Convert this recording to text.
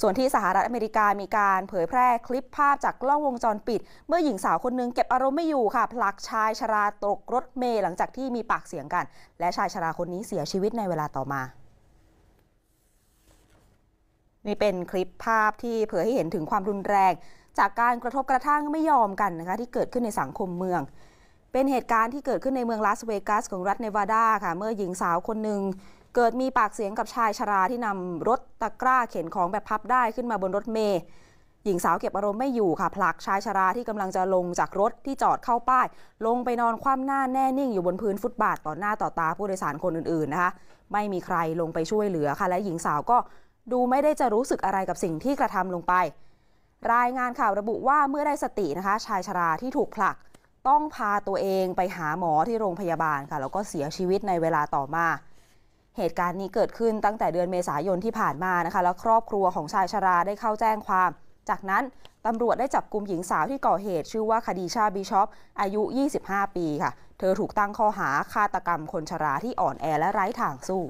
ส่วนที่สหรัฐอเมริกา มีการเผยแพร่คลิปภาพจากกล้องวงจรปิด เมื่อหญิงสาวคนนึงเก็บอารมณ์ไม่อยู่ค่ะผลักชายชราตกรถเมล์หลังจากที่มีปากเสียงกัน และชายชราคนนี้เสียชีวิตในเวลาต่อมานี่เป็นคลิปภาพที่เผยให้เห็นถึงความรุนแรง จากการกระทบกระทั่งไม่ยอมกันนะคะที่เกิดขึ้นในสังคมเมือง เป็นเหตุการณ์ที่เกิดขึ้นในเมืองลาสเวกัสของรัฐเนวาดาค่ะเมื่อหญิงสาวคนหนึ่งเกิดมีปากเสียงกับชายชราที่นำรถตะกร้าเข็นของแบบพับได้ขึ้นมาบนรถเมย์ หญิงสาวเก็บอารมณ์ไม่อยู่ค่ะ ผลักชายชราที่กำลังจะลงจากรถที่จอดเข้าป้าย ลงไปนอนคว่ำหน้าแน่นิ่งอยู่บนพื้นฟุตบาทต่อหน้าต่อตาผู้โดยสารคนอื่นๆนะคะ ไม่มีใครลงไปช่วยเหลือค่ะ และหญิงสาวก็ดูไม่ได้จะรู้สึกอะไรกับสิ่งที่กระทำลงไป รายงานข่าวระบุว่าเมื่อได้สตินะคะ ชายชราที่ถูกผลัก ต้องพาตัวเองไปหาหมอที่โรงพยาบาลค่ะ แล้วก็เสียชีวิตในเวลาต่อมาเหตุการณ์นี้เกิดขึ้นตั้งแต่เดือนเมษายนที่ผ่านมานะคะแล้วครอบครัวของชายชราได้เข้าแจ้งความ จากนั้น ตำรวจได้จับกลุ่มหญิงสาวที่ก่อเหตุ ชื่อว่าคดีชาบิชอปอายุ 25 ปีค่ะเธอถูกตั้งข้อหาฆาตกรรมคนชราที่อ่อนแอและไร้ทางสู้